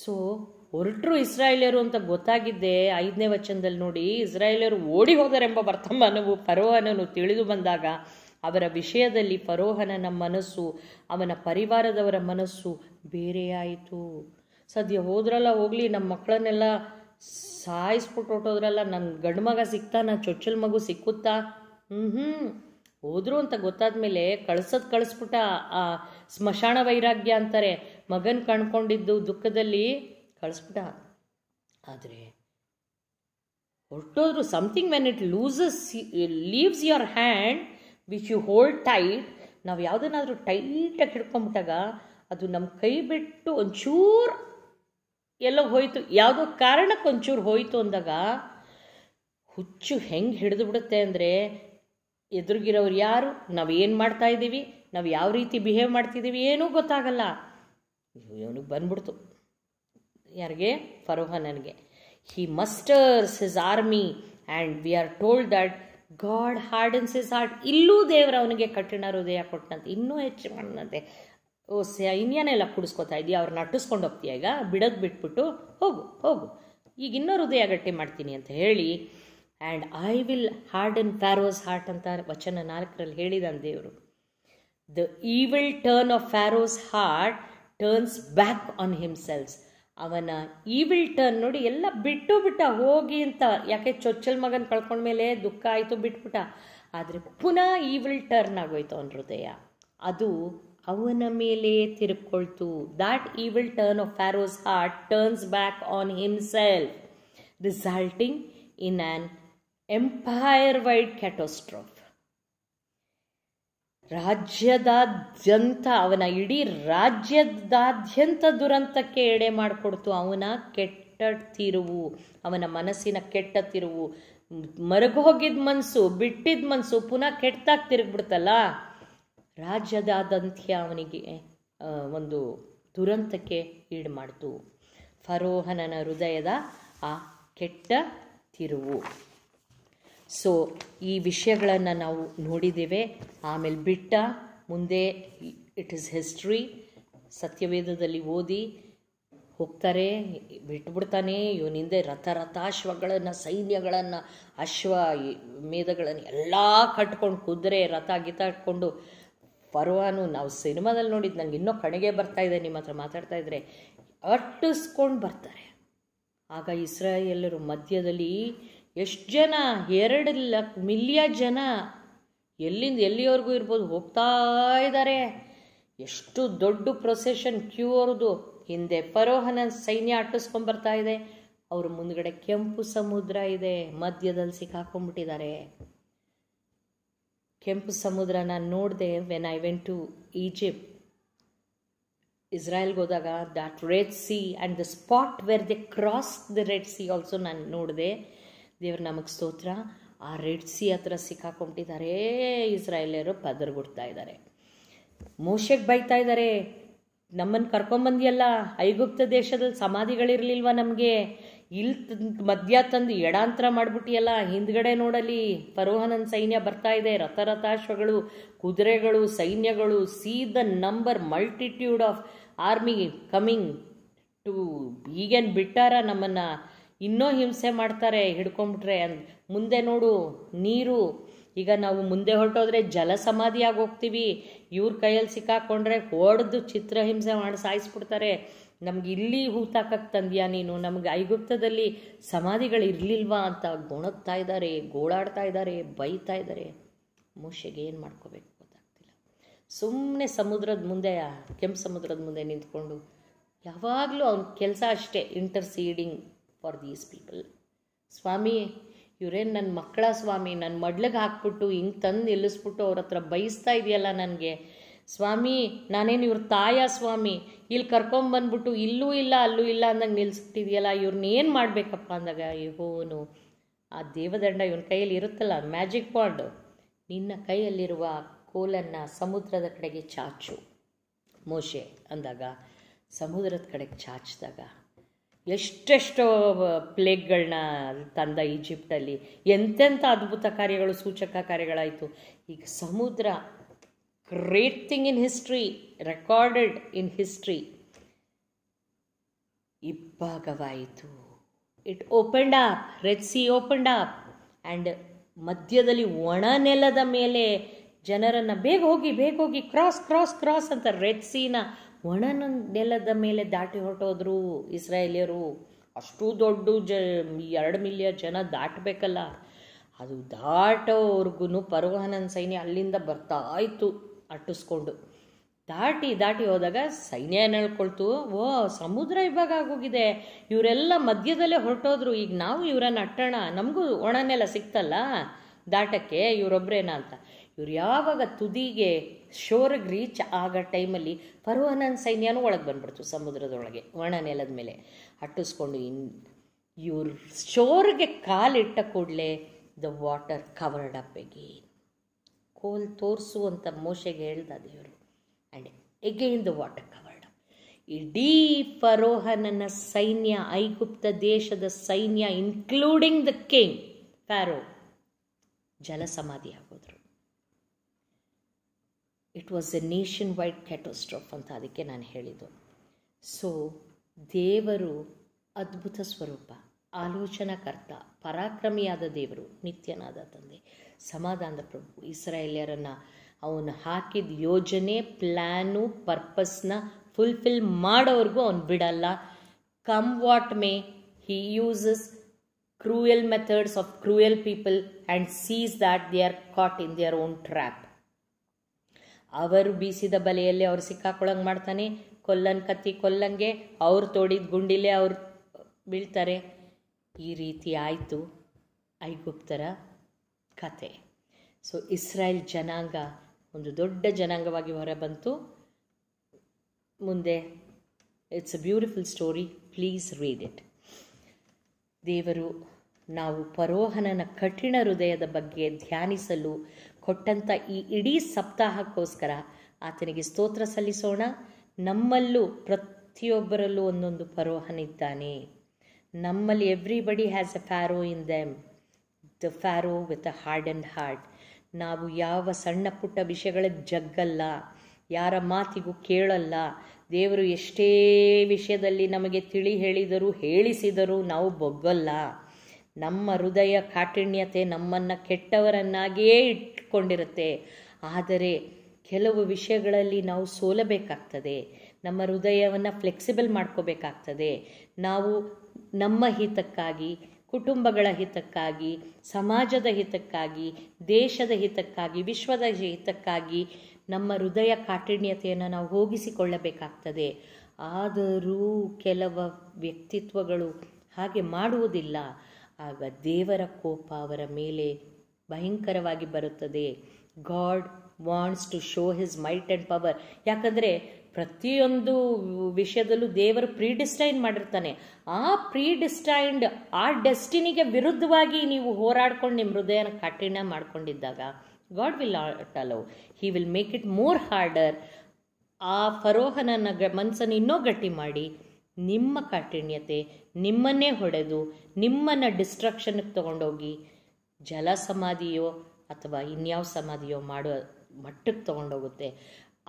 ಸೊ ಹೊರಟರು ಇಸ್ರಾಯೇಲಿಯರು ಅಂತ ಗೊತ್ತಾಗಿದ್ದೆ ಐದನೇ ವಚನದಲ್ಲಿ ನೋಡಿ ಇಸ್ರಾಯೇಲಿಯರು ಓಡಿ ಹೋದರೆಂಬ ವರ್ತಮಾನವು ಫರೋಹನನು ತಿಳಿದು ಬಂದಾಗ ಅವರ ವಿಷಯದಲ್ಲಿ ನಮ್ಮ ಮನಸ್ಸು ಅವನ ಪರಿವಾರದವರ ಮನಸ್ಸು ಬೇರೆಯಾಯಿತು ಸದ್ಯ ಹೋದ್ರಲ್ಲ ಹೋಗಲಿ ನಮ್ಮ ಮಕ್ಕಳನ್ನೆಲ್ಲ ಸಾಯಿಸ್ಬಿಟ್ಟು ಹೊಟ್ಟೋದ್ರಲ್ಲ ನನ್ನ ಗಂಡು ಮಗ ಸಿಗ್ತಾ ನನ್ನ ಚೊಚ್ಚಲ ಮಗು ಸಿಕ್ಕುತ್ತಾ ಹ್ಞೂ ಹೋದ್ರು ಅಂತ ಗೊತ್ತಾದ್ಮೇಲೆ ಕಳ್ಸೋದು ಕಳಿಸ್ಬಿಟ್ಟ ಆ ಸ್ಮಶಾನ ವೈರಾಗ್ಯ ಅಂತಾರೆ ಮಗನ್ ಕಣ್ಕೊಂಡಿದ್ದು ದುಃಖದಲ್ಲಿ ಕಳಿಸ್ಬಿಟ್ಟ ಆದರೆ ಹೊರಟೋದ್ರು something when it loses leaves your hand which you hold tight ನಾವು ಟೈಟ್ ಟೈಟಾಗಿ ಹಿಡ್ಕೊಂಬಿಟ್ಟಾಗ ಅದು ನಮ್ಮ ಕೈ ಬಿಟ್ಟು ಒಂಚೂರು ಎಲ್ಲೋ ಹೋಯಿತು ಯಾವುದೋ ಕಾರಣಕ್ಕೆ ಒಂಚೂರು ಹೋಯಿತು ಅಂದಾಗ ಹುಚ್ಚು ಹೆಂಗೆ ಹಿಡಿದು ಬಿಡುತ್ತೆ ಅಂದರೆ ಎದುರುಗಿರೋರು ಯಾರು ನಾವು ಏನು ಮಾಡ್ತಾ ಇದ್ದೀವಿ ನಾವು ಯಾವ ರೀತಿ ಬಿಹೇವ್ ಮಾಡ್ತಿದ್ದೀವಿ ಏನೂ ಗೊತ್ತಾಗಲ್ಲ ಇವನಿಗೆ ಬಂದ್ಬಿಡ್ತು ಯಾರಿಗೆ ನನಗೆ he musters his army and we are told that God hardens his heart ಇಲ್ಲೂ ದೇವರು ಅವನಿಗೆ ಕಠಿಣ ಹೃದಯ ಕೊಟ್ಟನಂತೆ ಇನ್ನೂ ಹೆಚ್ಚು ಮಾಡನಂತೆ ಓ ಸೈನ್ಯನೆಲ್ಲ ಕುಡಿಸ್ಕೊತಾ ಇದೀಯ ಅವ್ರನ್ನ ಅಟ್ಟಿಸ್ಕೊಂಡು ಹೋಗ್ತೀಯ ಈಗ ಬಿಡೋದು ಬಿಟ್ಬಿಟ್ಟು ಹೋಗು ಹೋಗು ಈಗ ಇನ್ನೂ ಹೃದಯ ಗಟ್ಟಿ ಮಾಡ್ತೀನಿ ಅಂತ ಹೇಳಿ and I will un Pharaoh's heart ಅಂತ ವಚನ ನಾಲ್ಕರಲ್ಲಿ ಹೇಳಿದಾನೆ ದೇವರು the will turn of Pharaoh's heart turns back on himself ಅವನ ವಿಲ್ ಟರ್ನ್ ನೋಡಿ ಎಲ್ಲ ಬಿಟ್ಟು ಬಿಟ್ಟ ಹೋಗಿ ಅಂತ ಯಾಕೆ ಚೊಚ್ಚಲ್ ಮಗನ ಕಳ್ಕೊಂಡ್ಮೇಲೆ ದುಃಖ ಆಯಿತು ಬಿಟ್ಬಿಟ್ಟ ಆದರೆ ಪುನಃ ಈ ವಿಲ್ ಟರ್ನ್ ಆಗೋಯ್ತು ಅವನ ಹೃದಯ ಅದು ಅವನ ಮೇಲೆ ತಿರುಗಿಕೊಳ್ತು that will turn of Pharaoh's heart turns back on himself resulting in an empire wide catastrophe ರಾಜ್ಯದಾದ್ಯಂತ ಅವನ ಇಡೀ ರಾಜ್ಯದಾದ್ಯಂತ ದುರಂತಕ್ಕೆ ಎಡೆ ಮಾಡಿಕೊಡ್ತು ಅವನ ಕೆಟ್ಟ ತಿರುವು ಅವನ ಮನಸ್ಸಿನ ಕೆಟ್ಟ ತಿರುವು ಮರಗೋಗಿದ ಮನಸ್ಸು ಬಿಟ್ಟಿದ್ದ ಮನಸ್ಸು ಪುನಃ ಕೆಟ್ಟದಾಗಿ ತಿರುಗ್ಬಿಡ್ತಲ್ಲ ರಾಜ್ಯದಾದಂತ್ಯ ಅವನಿಗೆ ಒಂದು ದುರಂತಕ್ಕೆ ಈಡು ಮಾಡಿತು ಫರೋಹನನ ಹೃದಯದ ಆ ಕೆಟ್ಟ ತಿರುವು ಸೊ ಈ ವಿಷಯಗಳನ್ನು ನಾವು ನೋಡಿದ್ದೇವೆ ಆಮೇಲೆ ಬಿಟ್ಟ ಮುಂದೆ ಇಟ್ ಈಸ್ ಹಿಸ್ಟ್ರಿ ಸತ್ಯವೇದದಲ್ಲಿ ಓದಿ ಹೋಗ್ತಾರೆ ಬಿಟ್ಬಿಡ್ತಾನೆ ಇವನಿಂದೆ ರಥ ರಥಾಶ್ವಗಳನ್ನು ಸೈನ್ಯಗಳನ್ನು ಅಶ್ವ ಮೇಧಗಳನ್ನು ಎಲ್ಲ ಕಟ್ಕೊಂಡು ಕುದುರೆ ರಥ ಗಿತಾಡ್ಕೊಂಡು ಪರ್ವಾನು ನಾವು ಸಿನಿಮಾದಲ್ಲಿ ನೋಡಿದ್ದು ನಂಗೆ ಇನ್ನೂ ಕಣಿಗೆ ಬರ್ತಾ ಇದೆ ನಿಮ್ಮ ಹತ್ರ ಮಾತಾಡ್ತಾ ಇದ್ದರೆ ಅಟ್ಟಿಸ್ಕೊಂಡು ಬರ್ತಾರೆ ಆಗ ಇಸ್ರಾಯೇಲರು ಮಧ್ಯದಲ್ಲಿ ಎಷ್ಟು ಜನ ಎರಡು ಲಕ್ ಮಿಲಿಯನ್ ಜನ ಎಲ್ಲಿಂದ ಎಲ್ಲಿವರೆಗೂ ಇರ್ಬೋದು ಹೋಗ್ತಾ ಇದ್ದಾರೆ ಎಷ್ಟು ದೊಡ್ಡ ಪ್ರೊಸೆಷನ್ ಕ್ಯೂ ಅವ್ರದು ಹಿಂದೆ ಪರೋಹನ ಸೈನ್ಯ ಅಟ್ಟಿಸ್ಕೊಂಡ್ಬರ್ತಾ ಇದೆ ಅವ್ರ ಮುಂದ್ಗಡೆ ಕೆಂಪು ಸಮುದ್ರ ಇದೆ ಮಧ್ಯದಲ್ಲಿ ಸಿಕ್ಕಾಕೊಂಡ್ಬಿಟ್ಟಿದ್ದಾರೆ ಕೆಂಪು ಸಮುದ್ರ ನಾನು ನೋಡಿದೆ when I went to Egypt ಇಸ್ರಾಯಲ್ಗೆ ಹೋದಾಗ that Red Sea and the spot where they cross the Red Sea also ನಾನು ನೋಡಿದೆ ದೇವ್ರ ನಮಗೆ ಸ್ತೋತ್ರ ಆ ರೆಡ್ ಸಿ ಹತ್ರ ಸಿಕ್ಕಾಕೊಂಡಿದ್ದಾರೆ ಇಸ್ರಾಯೇಲಿಯರು ಪದರ್ಗುಡ್ತಾ ಇದ್ದಾರೆ ಮೋಶೆಗೆ ಬೈತಾ ಇದ್ದಾರೆ ನಮ್ಮನ್ನು ಕರ್ಕೊಂಬಂದಿಯಲ್ಲ ಐಗುಪ್ತ ದೇಶದಲ್ಲಿ ಸಮಾಧಿಗಳಿರಲಿಲ್ವ ನಮಗೆ ಇಲ್ಲಿ ಮಧ್ಯ ತಂದು ಎಡಾಂತರ ಮಾಡಿಬಿಟ್ಟಿಯಲ್ಲ ಹಿಂದ್ಗಡೆ ನೋಡಲಿ ಪರೋಹನನ್ ಸೈನ್ಯ ಬರ್ತಾ ಇದೆ ರಥರಥಾಶ್ವಗಳು ಕುದುರೆಗಳು ಸೈನ್ಯಗಳು see the number multitude of army coming to ಈಗೇನು ಬಿಟ್ಟಾರ ನಮ್ಮನ್ನು ಇನ್ನೂ ಹಿಂಸೆ ಮಾಡ್ತಾರೆ ಹಿಡ್ಕೊಂಬಿಟ್ರೆ ಮುಂದೆ ನೋಡು ನೀರು ಈಗ ನಾವು ಮುಂದೆ ಹೊರಟೋದ್ರೆ ಜಲ ಸಮಾಧಿಯಾಗಿ ಹೋಗ್ತೀವಿ ಇವ್ರ ಕೈಯಲ್ಲಿ ಸಿಕ್ಕಾಕೊಂಡ್ರೆ ಹೊಡೆದು ಚಿತ್ರಹಿಂಸೆ ಮಾಡಿ ಸಾಯಿಸ್ಬಿಡ್ತಾರೆ ನಮ್ಗೆ ಇಲ್ಲಿ ಹೂತಾಕಕ್ಕೆ ತಂದ್ಯಾ ನೀನು ನಮ್ಗೆ ಐಗುಪ್ತದಲ್ಲಿ ಸಮಾಧಿಗಳು ಇರಲಿಲ್ವಾ ಅಂತ ಗೊಣಗ್ತಾ ಇದ್ದಾರೆ ಗೋಳಾಡ್ತಾ ಇದ್ದಾರೆ ಬೈತಾ ಇದ್ದಾರೆ ಮೋಶೆಗೆ ಏನು ಮಾಡ್ಕೋಬೇಕು ಗೊತ್ತಾಗ್ತಿಲ್ಲ ಸುಮ್ಮನೆ ಸಮುದ್ರದ ಮುಂದೆ ಕೆಂಪು ಸಮುದ್ರದ ಮುಂದೆ ನಿಂತ್ಕೊಂಡು ಯಾವಾಗಲೂ ಅವ್ನ ಕೆಲಸ ಅಷ್ಟೇ ಇಂಟರ್ಸೀಡಿಂಗ್ ಫಾರ್ ದೀಸ್ ಪೀಪಲ್ ಸ್ವಾಮಿ ಇವರೇನು ನನ್ನ ಮಕ್ಕಳ ಸ್ವಾಮಿ ನನ್ನ ಮಡ್ಲಿಗೆ ಹಾಕ್ಬಿಟ್ಟು ಹಿಂಗೆ ತಂದು ನಿಲ್ಲಿಸ್ಬಿಟ್ಟು ಅವ್ರ ಹತ್ರ ಬಯಸ್ತಾ ಇದೆಯಲ್ಲ ನನಗೆ ಸ್ವಾಮಿ ನಾನೇನು ಇವ್ರ ತಾಯ ಸ್ವಾಮಿ ಇಲ್ಲಿ ಕರ್ಕೊಂಬಂದ್ಬಿಟ್ಟು ಇಲ್ಲೂ ಇಲ್ಲ ಅಲ್ಲೂ ಇಲ್ಲ ಅಂದಂಗೆ ನಿಲ್ಲಿಸ್ತಿದೆಯಲ್ಲ ಏನು ಮಾಡಬೇಕಪ್ಪ ಅಂದಾಗ ಇವನು ಆ ದೇವದಂಡ ಇವನ ಕೈಯಲ್ಲಿ ಇರುತ್ತಲ್ಲ ಮ್ಯಾಜಿಕ್ ಪಾಂಡು ನಿನ್ನ ಕೈಯಲ್ಲಿರುವ ಕೋಲನ್ನು ಸಮುದ್ರದ ಕಡೆಗೆ ಚಾಚು ಮೋಶೆ ಅಂದಾಗ ಸಮುದ್ರದ ಕಡೆಗೆ ಚಾಚಿದಾಗ ಎಷ್ಟೆಷ್ಟೋ ಪ್ಲೇಗ್ಗಳನ್ನ ತಂದ ಈಜಿಪ್ಟಲ್ಲಿ ಎಂತೆಂಥ ಅದ್ಭುತ ಕಾರ್ಯಗಳು ಸೂಚಕ ಕಾರ್ಯಗಳಾಯಿತು ಈಗ ಸಮುದ್ರ great thing in history recorded in history ಇಬ್ಬಾಗವಾಯಿತು it opened up Red Sea opened up and ಮಧ್ಯದಲ್ಲಿ ಒಣ ನೆಲದ ಮೇಲೆ ಜನರನ್ನು ಬೇಗ ಹೋಗಿ ಬೇಗ ಹೋಗಿ ಕ್ರಾಸ್ ಕ್ರಾಸ್ ಕ್ರಾಸ್ ಅಂತ ರೆಡ್ ಸೀನ ಒಣ ನೆಲದ ಮೇಲೆ ದಾಟಿ ಹೊರಟೋದ್ರು ಇಸ್ರಾಯೇಲಿಯರು ಅಷ್ಟು ದೊಡ್ಡ ಜ ಎರಡು ಮಿಲಿಯನ್ ಜನ ದಾಟಬೇಕಲ್ಲ ಅದು ದಾಟೋವ್ರಿಗೂ ಪರ್ವಹನನ್ ಸೈನ್ಯ ಅಲ್ಲಿಂದ ಬರ್ತಾ ಇತ್ತು ಅಟ್ಟಿಸ್ಕೊಂಡು ದಾಟಿ ದಾಟಿ ಹೋದಾಗ ಸೈನ್ಯ ಏನು ಓ ಸಮುದ್ರ ಇವಾಗ ಆಗೋಗಿದೆ ಇವರೆಲ್ಲ ಮಧ್ಯದಲ್ಲೇ ಹೊರಟೋದ್ರು ಈಗ ನಾವು ಇವರನ್ನು ಅಟ್ಟೋಣ ನಮಗೂ ಒಣನೆಲ್ಲ ಸಿಕ್ತಲ್ಲ ದಾಟಕ್ಕೆ ಇವರೊಬ್ಬರೇನ ಅಂತ ಇವ್ರು ಯಾವಾಗ ತುದಿಗೆ ಶೋರಿಗೆ ರೀಚ್ ಆಗೋ ಟೈಮಲ್ಲಿ ಪರ್ವನನ್ ಸೈನ್ಯನೂ ಒಳಗೆ ಬಂದ್ಬಿಡ್ತು ಸಮುದ್ರದೊಳಗೆ ಒಣ ನೆಲದ ಮೇಲೆ ಅಟ್ಟಿಸ್ಕೊಂಡು ಇನ್ ಇವ್ರ ಶೋರ್ಗೆ ಕಾಲಿಟ್ಟ ಕೂಡಲೇ the water covered up again ಕೋಲ್ ತೋರಿಸುವಂಥ ಅಂತ ಮೋಶೆಗೆ ಹೇಳ್ದ ದೇವರು and again the water covered up ಇಡೀ ಫರೋಹನನ ಸೈನ್ಯ ಐಗುಪ್ತ ದೇಶದ ಸೈನ್ಯ ಇನ್ಕ್ಲೂಡಿಂಗ್ ದ ಕಿಂಗ್ ಫ್ಯಾರೋ ಸಮಾಧಿ ಆಗೋದ್ರು it was a nation wide catastrophe ಅಂತ ಅದಕ್ಕೆ ನಾನು ಹೇಳಿದ್ದು ಸೊ ದೇವರು ಅದ್ಭುತ ಸ್ವರೂಪ ಆಲೋಚನಾಕರ್ತ ಪರಾಕ್ರಮಿಯಾದ ದೇವರು ನಿತ್ಯನಾದ ತಂದೆ ಸಮಾಧಾನದ ಪ್ರಭು ಇಸ್ರಾಯೇಲಿಯರನ್ನು ಅವನು ಹಾಕಿದ ಯೋಜನೆ ಪ್ಲ್ಯಾನು ಪರ್ಪಸ್ನ ಫುಲ್ಫಿಲ್ ಮಾಡೋವರೆಗೂ ಅವನು ಬಿಡಲ್ಲ come what may he uses cruel methods of cruel people and sees that they are caught in their own trap. ಅವರು ಬೀಸಿದ ಬಲೆಯಲ್ಲಿ ಅವ್ರು ಸಿಕ್ಕಾಕೊಳ್ಳಂಗೆ ಮಾಡ್ತಾನೆ ಕೊಲ್ಲನ್ ಕತ್ತಿ ಕೊಲ್ಲಂಗೆ ಅವ್ರು ತೋಡಿದ ಗುಂಡಿಲೇ ಅವ್ರು ಬೀಳ್ತಾರೆ ಈ ರೀತಿ ಆಯಿತು ಐಗುಪ್ತರ ಕತೆ ಸೊ ಇಸ್ರಾಯೇಲ್ ಜನಾಂಗ ಒಂದು ದೊಡ್ಡ ಜನಾಂಗವಾಗಿ ಹೊರಬಂತು ಮುಂದೆ it's a beautiful story please read it ದೇವರು ನಾವು ಪರೋಹನನ ಕಠಿಣ ಹೃದಯದ ಬಗ್ಗೆ ಧ್ಯಾನಿಸಲು ಕೊಟ್ಟಂಥ ಈ ಇಡೀ ಸಪ್ತಾಹಕ್ಕೋಸ್ಕರ ಆತನಿಗೆ ಸ್ತೋತ್ರ ಸಲ್ಲಿಸೋಣ ನಮ್ಮಲ್ಲೂ ಪ್ರತಿಯೊಬ್ಬರಲ್ಲೂ ಒಂದೊಂದು ಪರೋಹನಿದ್ದಾನೆ ನಮ್ಮಲ್ಲಿ everybody has a Pharaoh in them the Pharaoh with a hard and hard ನಾವು ಯಾವ ಸಣ್ಣ ಪುಟ್ಟ ವಿಷಯಗಳ ಜಗ್ಗಲ್ಲ ಯಾರ ಮಾತಿಗೂ ಕೇಳಲ್ಲ ದೇವರು ಎಷ್ಟೇ ವಿಷಯದಲ್ಲಿ ನಮಗೆ ತಿಳಿ ಹೇಳಿದರೂ ಹೇಳಿಸಿದರು ನಾವು ಬೊಗ್ಗಲ್ಲ ನಮ್ಮ ಹೃದಯ ಕಾಠಿಣ್ಯತೆ ನಮ್ಮನ್ನು ಕೆಟ್ಟವರನ್ನಾಗಿಯೇ ಇಟ್ಕೊಂಡಿರುತ್ತೆ ಆದರೆ ಕೆಲವು ವಿಷಯಗಳಲ್ಲಿ ನಾವು ಸೋಲಬೇಕಾಗ್ತದೆ ನಮ್ಮ ಹೃದಯವನ್ನು ಫ್ಲೆಕ್ಸಿಬಲ್ ಮಾಡ್ಕೋಬೇಕಾಗ್ತದೆ ನಾವು ನಮ್ಮ ಹಿತಕ್ಕಾಗಿ ಕುಟುಂಬಗಳ ಹಿತಕ್ಕಾಗಿ ಸಮಾಜದ ಹಿತಕ್ಕಾಗಿ ದೇಶದ ಹಿತಕ್ಕಾಗಿ ವಿಶ್ವದ ಹಿತಕ್ಕಾಗಿ ನಮ್ಮ ಹೃದಯ ಕಾಠಿಣ್ಯತೆಯನ್ನು ನಾವು ಹೋಗಿಸಿಕೊಳ್ಳಬೇಕಾಗ್ತದೆ ಆದರೂ ಕೆಲವ ವ್ಯಕ್ತಿತ್ವಗಳು ಹಾಗೆ ಮಾಡುವುದಿಲ್ಲ ಆಗ ದೇವರ ಕೋಪ ಅವರ ಮೇಲೆ ಭಯಂಕರವಾಗಿ ಬರುತ್ತದೆ God wants to show his might and power ಯಾಕಂದರೆ ಪ್ರತಿಯೊಂದು ವಿಷಯದಲ್ಲೂ ದೇವರು ಪ್ರೀಡಿಸ್ಟೈನ್ ಮಾಡಿರ್ತಾನೆ ಆ ಪ್ರೀಡಿಸ್ಟೈನ್ಡ್ ಆ ಡೆಸ್ಟಿನಿಗೆ ವಿರುದ್ಧವಾಗಿ ನೀವು ಹೋರಾಡ್ಕೊಂಡು ನಿಮ್ಮ ಹೃದಯನ ಕಠಿಣ ಮಾಡ್ಕೊಂಡಿದ್ದಾಗ God will not allow he will make it more harder ಆ ಫರೋಹನನ ಗ ಮನಸ್ಸನ್ನು ಇನ್ನೂ ಗಟ್ಟಿ ಮಾಡಿ ನಿಮ್ಮ ಕಾಠಿಣ್ಯತೆ ನಿಮ್ಮನ್ನೇ ಹೊಡೆದು ನಿಮ್ಮನ್ನು ಡಿಸ್ಟ್ರಕ್ಷನ್ಗೆ ತೊಗೊಂಡೋಗಿ ಜಲ ಸಮಾಧಿಯೋ ಅಥವಾ ಇನ್ಯಾವ ಸಮಾಧಿಯೋ ಮಾಡೋ ಮಟ್ಟಕ್ಕೆ ತೊಗೊಂಡೋಗುತ್ತೆ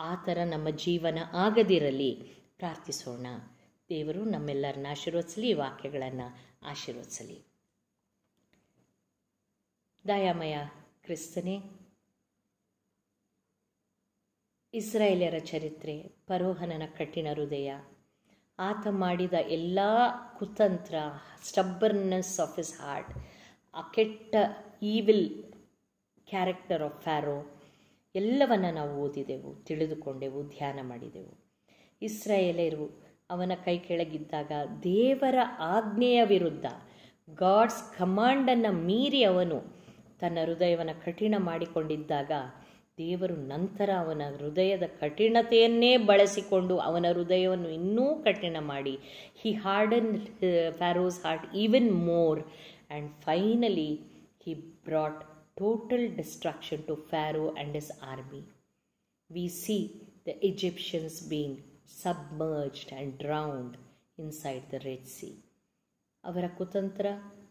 ಆ ಥರ ನಮ್ಮ ಜೀವನ ಆಗದಿರಲಿ ಪ್ರಾರ್ಥಿಸೋಣ ದೇವರು ನಮ್ಮೆಲ್ಲರನ್ನ ಆಶೀರ್ವದಿಸಲಿ ಈ ವಾಕ್ಯಗಳನ್ನು ಆಶೀರ್ವದಿಸಲಿ ದಯಾಮಯ ಕ್ರಿಸ್ತನೇ ಇಸ್ರಾಯೇಲ್ಯರ ಚರಿತ್ರೆ ಪರೋಹನನ ಕಠಿಣ ಹೃದಯ ಆತ ಮಾಡಿದ ಎಲ್ಲ ಕುತಂತ್ರ ಸ್ಟಬ್ಬರ್ನೆಸ್ ಆಫ್ ಇಸ್ ಹಾರ್ಟ್ ಆ ಕೆಟ್ಟ ಈವಿಲ್ ಕ್ಯಾರೆಕ್ಟರ್ ಆಫ್ ಫ್ಯಾರೋ ಎಲ್ಲವನ್ನು ನಾವು ಓದಿದೆವು ತಿಳಿದುಕೊಂಡೆವು ಧ್ಯಾನ ಮಾಡಿದೆವು ಇಸ್ರಾಯೇಲರು ಅವನ ಕೈ ಕೆಳಗಿದ್ದಾಗ ದೇವರ ಆಜ್ಞೆಯ ವಿರುದ್ಧ ಗಾಡ್ಸ್ ಕಮಾಂಡನ್ನು ಮೀರಿ ಅವನು ತನ್ನ ಹೃದಯವನ್ನು ಕಠಿಣ ಮಾಡಿಕೊಂಡಿದ್ದಾಗ ದೇವರು ನಂತರ ಅವನ ಹೃದಯದ ಕಠಿಣತೆಯನ್ನೇ ಬಳಸಿಕೊಂಡು ಅವನ ಹೃದಯವನ್ನು ಇನ್ನೂ ಕಠಿಣ ಮಾಡಿ he harden Pharaoh's heart even more and finally he brought total destruction to Pharaoh and his army we see the Egyptians being submerged and drowned inside the Red Sea ಅವರ ಕುತಂತ್ರ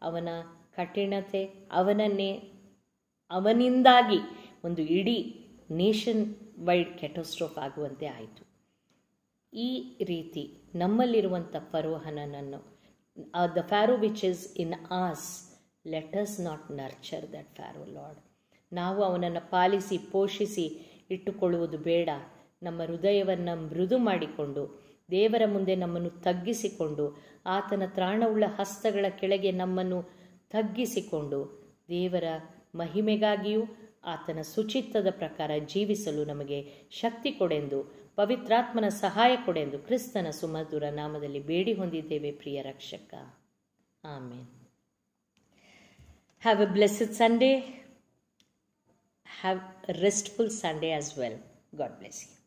ಅವನ ಕಠಿಣತೆ ಅವನನ್ನೇ ಅವನಿಂದಾಗಿ ಒಂದು ಇಡೀ ನೇಷನ್ ವೈಡ್ ಕೆಟೋಸ್ಟ್ರೋಫ್ ಆಗುವಂತೆ ಆಯಿತು ಈ ರೀತಿ ನಮ್ಮಲ್ಲಿರುವಂಥ ಫರೋಹನನನ್ನು the Pharaoh which is in us let us not nurture that Pharaoh Lord ನಾವು ಅವನನ್ನು ಪಾಲಿಸಿ ಪೋಷಿಸಿ ಇಟ್ಟುಕೊಳ್ಳುವುದು ಬೇಡ ನಮ್ಮ ಹೃದಯವನ್ನು ಮೃದು ಮಾಡಿಕೊಂಡು ದೇವರ ಮುಂದೆ ನಮ್ಮನ್ನು ತಗ್ಗಿಸಿಕೊಂಡು ಆತನ ತ್ರಾಣವುಳ್ಳ ಹಸ್ತಗಳ ಕೆಳಗೆ ನಮ್ಮನ್ನು ತಗ್ಗಿಸಿಕೊಂಡು ದೇವರ ಮಹಿಮೆಗಾಗಿಯೂ ಆತನ ಸುಚಿತ್ತದ ಪ್ರಕಾರ ಜೀವಿಸಲು ನಮಗೆ ಶಕ್ತಿ ಕೊಡೆಂದು ಪವಿತ್ರಾತ್ಮನ ಸಹಾಯ ಕೊಡೆಂದು ಕ್ರಿಸ್ತನ ಸುಮಧುರ ನಾಮದಲ್ಲಿ ಬೇಡಿ ಹೊಂದಿದ್ದೇವೆ ಪ್ರಿಯ ರಕ್ಷಕ amen have a blessed Sunday have restful Sunday as well God bless you